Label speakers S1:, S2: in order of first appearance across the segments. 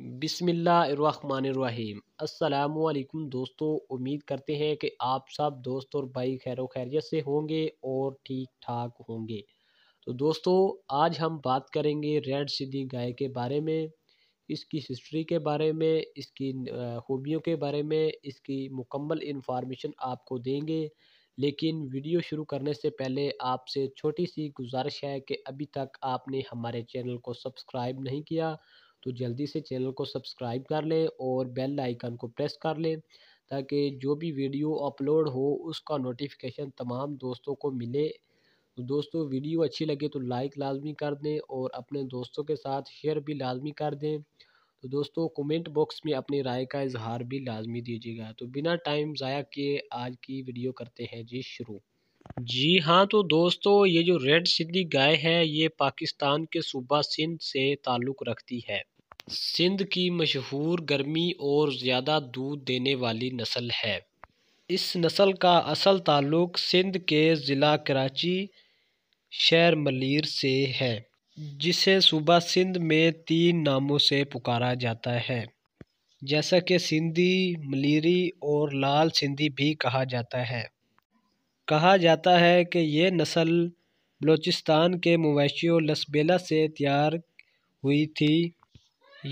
S1: बिसमीम असलकुम दोस्तों उम्मीद करते हैं कि आप सब दोस्त और भाई खैर खैरियत से होंगे और ठीक ठाक होंगे तो दोस्तों आज हम बात करेंगे रेड सीधी गाय के बारे में इसकी हिस्ट्री के बारे में इसकी खूबियों के बारे में इसकी मुकम्मल इन्फॉर्मेशन आपको देंगे लेकिन वीडियो शुरू करने से पहले आपसे छोटी सी गुजारिश है कि अभी तक आपने हमारे चैनल को सब्सक्राइब नहीं किया तो जल्दी से चैनल को सब्सक्राइब कर लें और बेल आइकन को प्रेस कर लें ताकि जो भी वीडियो अपलोड हो उसका नोटिफिकेशन तमाम दोस्तों को मिले तो दोस्तों वीडियो अच्छी लगे तो लाइक लाजमी कर दें और अपने दोस्तों के साथ शेयर भी लाजमी कर दें तो दोस्तों कमेंट बॉक्स में अपनी राय का इजहार भी लाजमी दीजिएगा तो बिना टाइम ज़ाया किए आज की वीडियो करते हैं जी शुरू जी हाँ तो दोस्तों ये जो रेड सिंधी गाय है ये पाकिस्तान के सूबा सिंध से ताल्लुक़ रखती है सिंध की मशहूर गर्मी और ज़्यादा दूध देने वाली नस्ल है इस नस्ल का असल ताल्लुक़ सिंध के ज़िला कराची शहर मलिर से है जिसे सूबा सिंध में तीन नामों से पुकारा जाता है जैसा कि सिंधी मलिरी और लाल सिंधी भी कहा जाता है कहा जाता है कि ये नस्ल बलूचिस्तान के मवेशियों लसबेला से तैयार हुई थी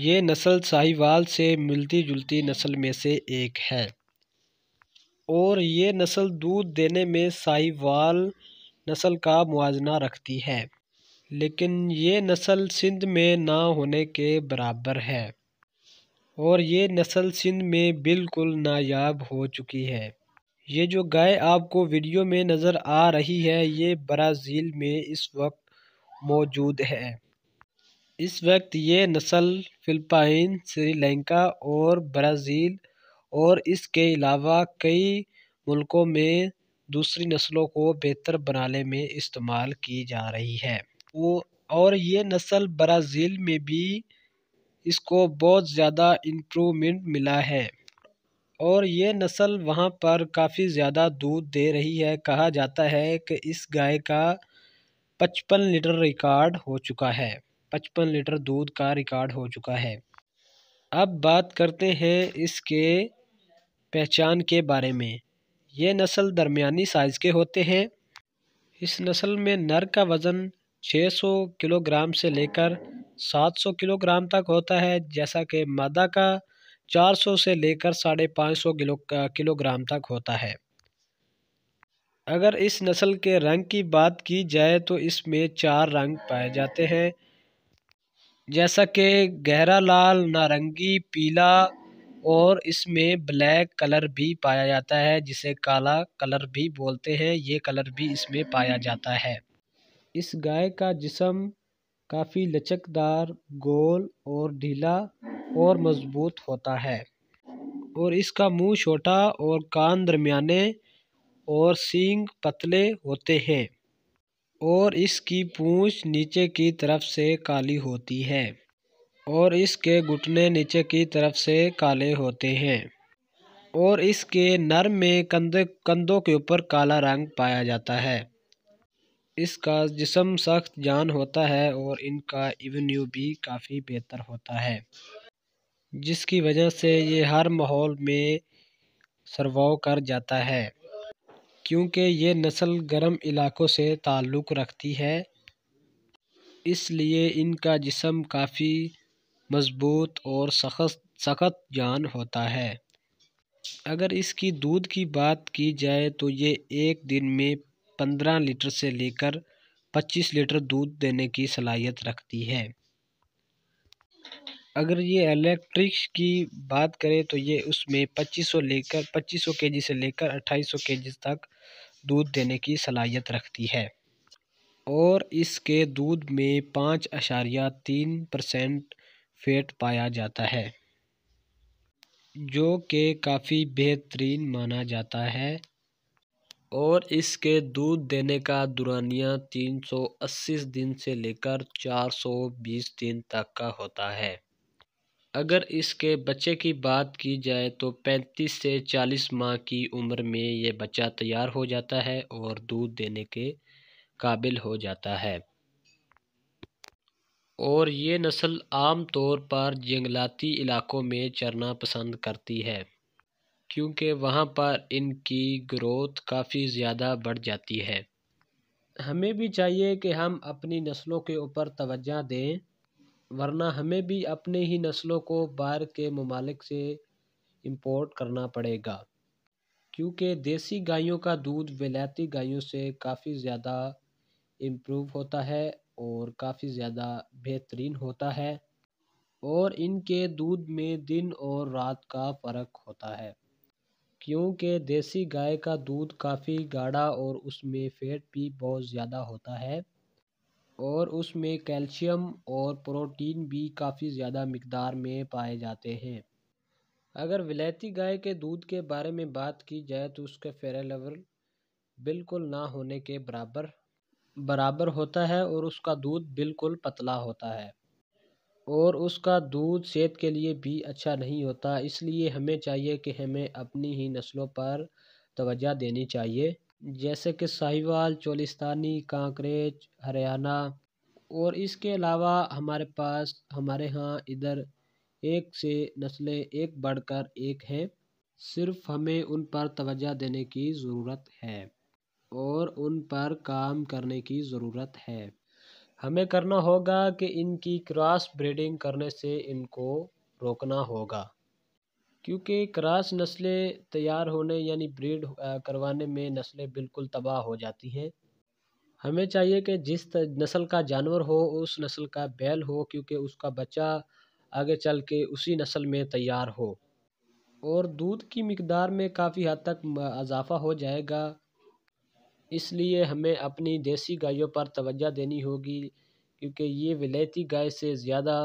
S1: ये नस्ल साहिवाल से मिलती जुलती नस्ल में से एक है और ये नस्ल दूध देने में साहिवाल नस्ल का मुजना रखती है लेकिन ये नस्ल सिंध में ना होने के बराबर है और ये नस्ल सिंध में बिल्कुल नायाब हो चुकी है ये जो गाय आपको वीडियो में नज़र आ रही है ये ब्राज़ील में इस वक्त मौजूद है इस वक्त ये नस्ल फ़िलिपाइन श्रीलंका और ब्राज़ील और इसके अलावा कई मुल्कों में दूसरी नस्लों को बेहतर बनाने में इस्तेमाल की जा रही है वो और ये नस्ल ब्राज़ील में भी इसको बहुत ज़्यादा इम्प्रूवमेंट मिला है और ये नस्ल वहाँ पर काफ़ी ज़्यादा दूध दे रही है कहा जाता है कि इस गाय का पचपन लीटर रिकॉर्ड हो चुका है पचपन लीटर दूध का रिकॉर्ड हो चुका है अब बात करते हैं इसके पहचान के बारे में ये नस्ल दरमियानी साइज़ के होते हैं इस नस्ल में नर का वज़न 600 किलोग्राम से लेकर 700 किलोग्राम तक होता है जैसा कि मादा का चार सौ से लेकर साढ़े पाँच सौ किलो किलोग्राम तक होता है अगर इस नस्ल के रंग की बात की जाए तो इसमें चार रंग पाए जाते हैं जैसा कि गहरा लाल नारंगी पीला और इसमें ब्लैक कलर भी पाया जाता है जिसे काला कलर भी बोलते हैं ये कलर भी इसमें पाया जाता है इस गाय का जिसम काफ़ी लचकदार गोल और ढीला और मज़बूत होता है और इसका मुंह छोटा और कान दरमियाने और सींग पतले होते हैं और इसकी पूंछ नीचे की तरफ से काली होती है और इसके घुटने नीचे की तरफ से काले होते हैं और इसके नर में कंधे कंधों के ऊपर काला रंग पाया जाता है इसका जिसम सख्त जान होता है और इनका इवन्यू भी काफ़ी बेहतर होता है जिसकी वजह से ये हर माहौल में सर्वाव कर जाता है क्योंकि ये नस्ल गर्म इलाकों से ताल्लुक़ रखती है इसलिए इनका जिसम काफ़ी मज़बूत और सख्त सख्त जान होता है अगर इसकी दूध की बात की जाए तो ये एक दिन में पंद्रह लीटर से लेकर पच्चीस लीटर दूध देने की सलाहियत रखती है अगर ये इलेक्ट्रिक्स की बात करें तो ये उसमें पच्चीस सौ लेकर पच्चीस सौ के जी से लेकर अट्ठाईस सौ के जी तक दूध देने की सलाहियत रखती है और इसके दूध में पाँच अशारिया तीन परसेंट फेट पाया जाता है जो कि काफ़ी बेहतरीन माना जाता है और इसके दूध देने का दुरानिया 380 दिन से लेकर 420 दिन तक का होता है अगर इसके बच्चे की बात की जाए तो पैंतीस से चालीस माह की उम्र में ये बच्चा तैयार हो जाता है और दूध देने के काबिल हो जाता है और ये नस्ल आम तौर पर जंगलाती इलाकों में चरना पसंद करती है क्योंकि वहाँ पर इनकी ग्रोथ काफ़ी ज़्यादा बढ़ जाती है हमें भी चाहिए कि हम अपनी नस्लों के ऊपर तवज्जा दें वरना हमें भी अपने ही नस्लों को बाहर के ममालिक से इम्पोर्ट करना पड़ेगा क्योंकि देसी गायों का दूध विलायती गायों से काफ़ी ज़्यादा इम्प्रूव होता है और काफ़ी ज़्यादा बेहतरीन होता है और इनके दूध में दिन और रात का फ़र्क होता है क्योंकि देसी गाय का दूध काफ़ी गाढ़ा और उसमें फैट भी बहुत ज़्यादा होता है और उसमें कैल्शियम और प्रोटीन भी काफ़ी ज़्यादा मकदार में पाए जाते हैं अगर विलायती गाय के दूध के बारे में बात की जाए तो उसका फेरा लेवल बिल्कुल ना होने के बराबर बराबर होता है और उसका दूध बिल्कुल पतला होता है और उसका दूध सेहत के लिए भी अच्छा नहीं होता इसलिए हमें चाहिए कि हमें अपनी ही नस्लों पर तवज्जा देनी चाहिए जैसे कि साहिवाल चोलिस्तानी कांकरेज हरियाणा और इसके अलावा हमारे पास हमारे यहाँ इधर एक से नस्लें एक बढ़कर एक हैं सिर्फ हमें उन पर तवज्जो देने की ज़रूरत है और उन पर काम करने की ज़रूरत है हमें करना होगा कि इनकी क्रॉस ब्रीडिंग करने से इनको रोकना होगा क्योंकि क्रास नस्लें तैयार होने यानी ब्रीड करवाने में नस्लें बिल्कुल तबाह हो जाती हैं हमें चाहिए कि जिस नस्ल का जानवर हो उस नस्ल का बैल हो क्योंकि उसका बच्चा आगे चल के उसी नस्ल में तैयार हो और दूध की मकदार में काफ़ी हद तक इजाफ़ा हो जाएगा इसलिए हमें अपनी देसी गायों पर तोज्जा देनी होगी क्योंकि ये विलायती गाय से ज़्यादा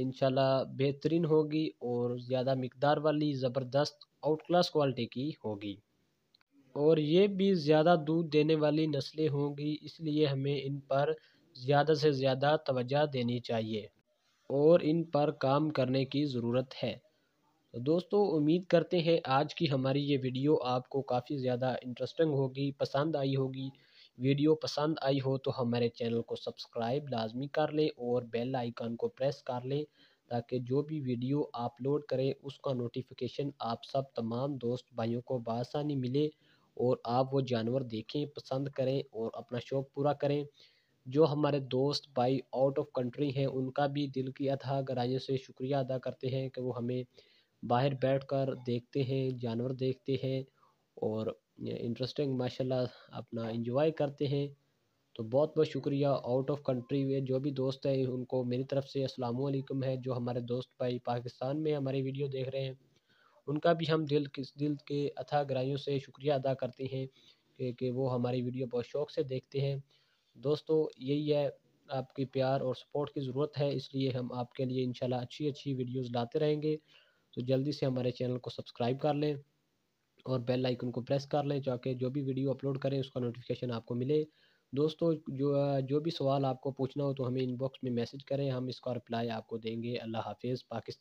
S1: इनशाला बेहतरीन होगी और ज़्यादा मकदार वाली ज़बरदस्त आउट क्लास क्वालिटी की होगी और ये भी ज़्यादा दूध देने वाली नस्लें होंगी इसलिए हमें इन पर ज़्यादा से ज़्यादा तोज्ह देनी चाहिए और इन पर काम करने की ज़रूरत है तो दोस्तों उम्मीद करते हैं आज की हमारी ये वीडियो आपको काफ़ी ज़्यादा इंटरेस्टिंग होगी पसंद आई होगी वीडियो पसंद आई हो तो हमारे चैनल को सब्सक्राइब लाजमी कर लें और बेल आइकन को प्रेस कर लें ताकि जो भी वीडियो अपलोड करें उसका नोटिफिकेशन आप सब तमाम दोस्त भाइयों को बसानी मिले और आप वो जानवर देखें पसंद करें और अपना शौक़ पूरा करें जो हमारे दोस्त भाई आउट ऑफ कंट्री हैं उनका भी दिल की अथा गराइयों से शुक्रिया अदा करते हैं कि वो हमें बाहर बैठकर देखते हैं जानवर देखते हैं और इंटरेस्टिंग माशाल्लाह अपना इंजॉय करते हैं तो बहुत बहुत शुक्रिया आउट ऑफ कंट्री में जो भी दोस्त हैं उनको मेरी तरफ से असलकम है जो हमारे दोस्त भाई पाकिस्तान में हमारी वीडियो देख रहे हैं उनका भी हम दिल किस दिल के अथा ग्राहियों से शुक्रिया अदा करते हैं कि, कि वो हमारी वीडियो बहुत शौक़ से देखते हैं दोस्तों यही है आपकी प्यार और सपोर्ट की ज़रूरत है इसलिए हम आपके लिए इंशाल्लाह अच्छी अच्छी वीडियोस लाते रहेंगे तो जल्दी से हमारे चैनल को सब्सक्राइब कर लें और बेल आइकन को प्रेस कर लें ताकि जो भी वीडियो अपलोड करें उसका नोटिफिकेशन आपको मिले दोस्तों जो जो भी सवाल आपको पूछना हो तो हमें इनबॉक्स में मैसेज करें हम इसका रिप्लाई आपको देंगे अल्लाह हाफिज़ पाकिस्तान